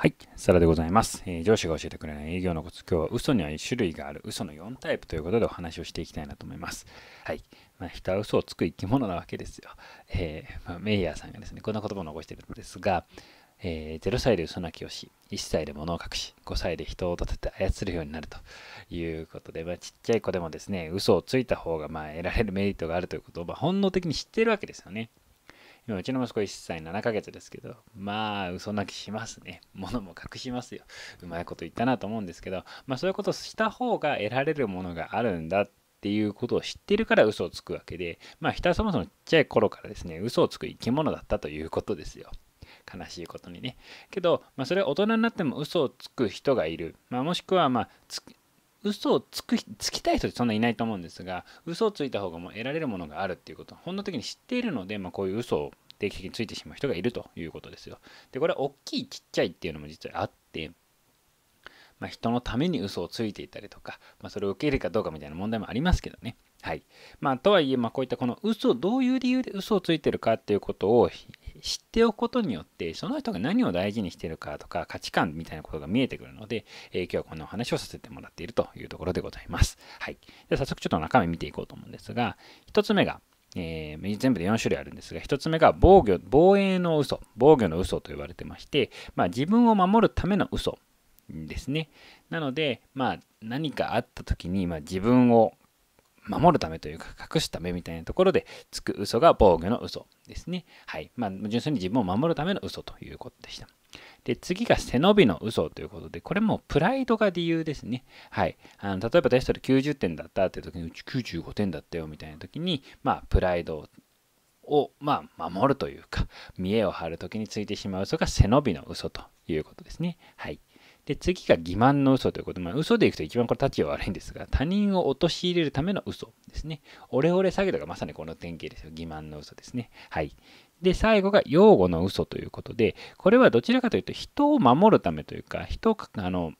はい、サラでございます、えー、上司が教えてくれない営業のコツ、今日は嘘には1種類がある嘘の4タイプということでお話をしていきたいなと思います。はい。まあ、人は嘘をつく生き物なわけですよ。えー、まあ、メイヤーさんがですね、こんな言葉を残しているんですが、えー、0歳で嘘泣きをし、1歳で物を隠し、5歳で人を立てて操るようになるということで、まあ、ちっちゃい子でもですね、嘘をついた方がまあ得られるメリットがあるということを、まあ、本能的に知っているわけですよね。うちの息子1歳7ヶ月ですけど、まあ、嘘泣きしますね。物も隠しますよ。うまいこと言ったなと思うんですけど、まあ、そういうことをした方が得られるものがあるんだっていうことを知ってるから嘘をつくわけで、まあ、人はそもそもちっちゃい頃からですね、嘘をつく生き物だったということですよ。悲しいことにね。けど、まあ、それは大人になっても嘘をつく人がいる。まあ、もしくは、まあ、嘘をつくつきたい人ってそんないないと思うんですが嘘をついた方がもう得られるものがあるっていうこと本能的に知っているので、まあ、こういう嘘を定期的についてしまう人がいるということですよ。で、これは大きいちっちゃいっていうのも実はあって、まあ、人のために嘘をついていたりとか、まあ、それを受け入れるかどうかみたいな問題もありますけどね。はい。まあ、とはいえ、まあ、こういったこの嘘、どういう理由で嘘をついてるかっていうことを知っておくことによって、その人が何を大事にしてるかとか、価値観みたいなことが見えてくるので、えー、今日はこんなお話をさせてもらっているというところでございます。はい。では、早速ちょっと中身見ていこうと思うんですが、1つ目が、えー、全部で4種類あるんですが、1つ目が防御、防衛の嘘、防御の嘘と言われてまして、まあ、自分を守るための嘘ですね。なので、まあ、何かあった時に、まあ、自分を守るためというか隠すためみたいなところでつく嘘が防御の嘘ですね。はい。まあ、純粋に自分を守るための嘘ということでした。で、次が背伸びの嘘ということで、これもプライドが理由ですね。はい。あの例えばテストで90点だったって時に、うち95点だったよみたいな時に、まあ、プライドをまあ、守るというか、見栄を張る時についてしまう嘘が背伸びの嘘ということですね。はい。で、次が欺瞞の嘘ということで、まあ、嘘でいくと一番これ立ちが悪いんですが、他人を陥れるための嘘ですね。オレオレ詐欺とかまさにこの典型ですよ。欺瞞の嘘ですね。はい。で、最後が擁護の嘘ということで、これはどちらかというと人を守るためというか、人をあの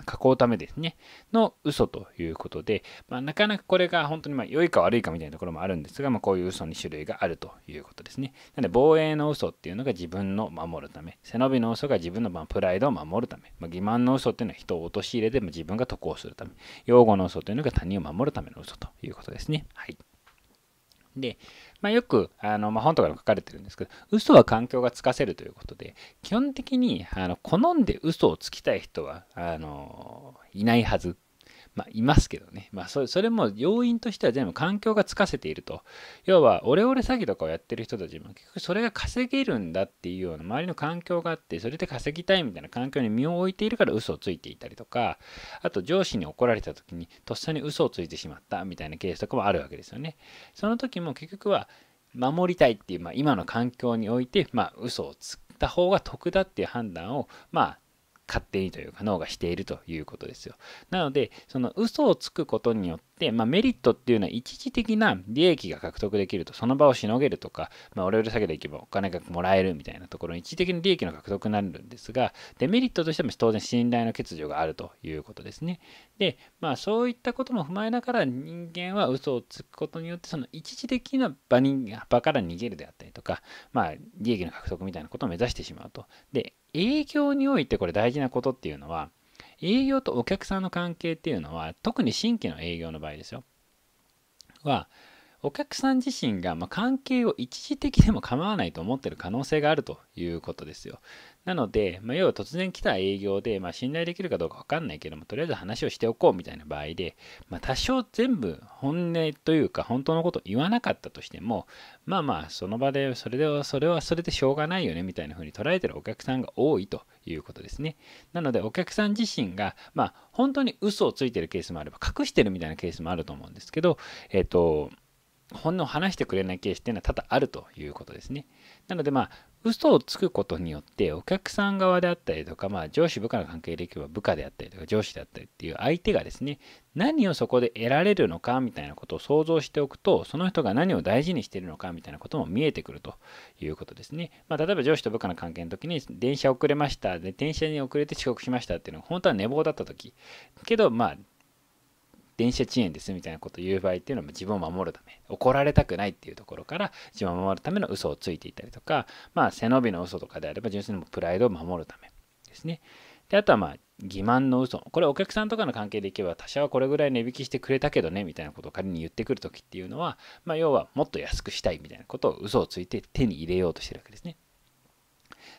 囲うためですね、の嘘ということで、まあ、なかなかこれが本当にま良いか悪いかみたいなところもあるんですが、まあ、こういう嘘に種類があるということですね。なので、防衛の嘘っていうのが自分の守るため、背伸びの嘘が自分のまプライドを守るため、まあ、欺瞞の嘘っていうのは人を陥れても自分が得をするため、擁護の嘘というのが他人を守るための嘘ということですね。はい。で、まあ、よくあの、まあ、本とかに書かれてるんですけど嘘は環境がつかせるということで基本的にあの好んで嘘をつきたい人はあのいないはずまあ、いますけどね。まあそ、それも要因としては全部環境がつかせていると。要は、オレオレ詐欺とかをやってる人たちも、結局それが稼げるんだっていうような、周りの環境があって、それで稼ぎたいみたいな環境に身を置いているから嘘をついていたりとか、あと上司に怒られた時に、とっさに嘘をついてしまったみたいなケースとかもあるわけですよね。その時も結局は、守りたいっていう、まあ、今の環境において、まあ、嘘をつった方が得だっていう判断を、まあ、勝手にというか脳がしているということですよ。なので、その嘘をつくことによって、まあ、メリットっていうのは一時的な利益が獲得できると、その場をしのげるとか、まあ、オレオレ下げていけばお金がもらえるみたいなところに一時的な利益の獲得になるんですが、デメリットとしても当然信頼の欠如があるということですね。で、まあそういったことも踏まえながら人間は嘘をつくことによって、その一時的な場に場から逃げるであったりとか、まあ利益の獲得みたいなことを目指してしまうと。で、営業においてこれ大事なことっていうのは営業とお客さんの関係っていうのは特に新規の営業の場合ですよはお客さん自身がま関係を一時的でも構わないと思ってる可能性があるということですよ。なので、まあ、要は突然来た営業で、まあ、信頼できるかどうか分かんないけども、とりあえず話をしておこうみたいな場合で、まあ、多少全部本音というか、本当のことを言わなかったとしても、まあまあ、その場で、それで、それはそれでしょうがないよねみたいな風に捉えてるお客さんが多いということですね。なので、お客さん自身が、まあ、本当に嘘をついてるケースもあれば、隠してるみたいなケースもあると思うんですけど、えっ、と、本音を話してくれないケースっていうのは多々あるということですね。なのでまあ、嘘をつくことによって、お客さん側であったりとか、まあ、上司部下の関係でいけば部下であったりとか、上司であったりっていう相手がですね、何をそこで得られるのかみたいなことを想像しておくと、その人が何を大事にしているのかみたいなことも見えてくるということですね。まあ、例えば上司と部下の関係の時に、電車遅れました、で電車に遅れて遅刻しましたっていうのは、本当は寝坊だった時、けど、まあ、電車遅延ですみたいなことを言う場合っていうのは自分を守るため怒られたくないっていうところから自分を守るための嘘をついていたりとかまあ背伸びの嘘とかであれば純粋にもプライドを守るためですねであとはまあ欺瞞の嘘これお客さんとかの関係でいけば他社はこれぐらい値引きしてくれたけどねみたいなことを仮に言ってくるときっていうのは、まあ、要はもっと安くしたいみたいなことを嘘をついて手に入れようとしてるわけですね。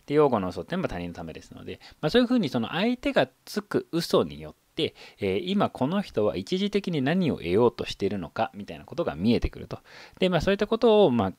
で、擁護の嘘っていうのは他人のためですので、まあ、そういうふうにその相手がつく嘘によっ、えー、今この人は一時的に何を得ようとしているのかみたいなことが見えてくると。で、まあ、そういったことを、まあ、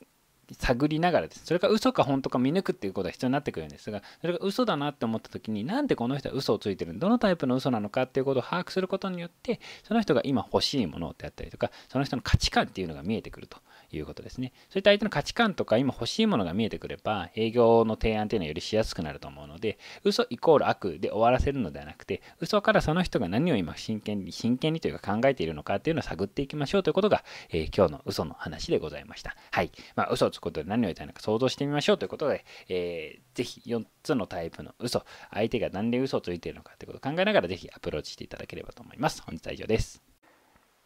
探りながらですそれが嘘か本当か見抜くっていうことが必要になってくるんですがそれが嘘だなって思った時になんでこの人は嘘をついてるどのタイプの嘘なのかっていうことを把握することによってその人が今欲しいものであったりとかその人の価値観っていうのが見えてくるということですね。そういった相手の価値観とか今欲しいものが見えてくれば営業の提案っていうのはよりしやすくなると思うので嘘イコール悪で終わらせるのではなくて嘘からその人が何を今真剣に真剣にというか考えているのかっていうのを探っていきましょうということが、えー、今日の嘘の話でございました。はい。まあ嘘をつくことで何を言いたいのか想像してみましょうということで、えー、ぜひ4つのタイプの嘘相手が何で嘘をついているのかということを考えながらぜひアプローチしていただければと思います。本日は以上です。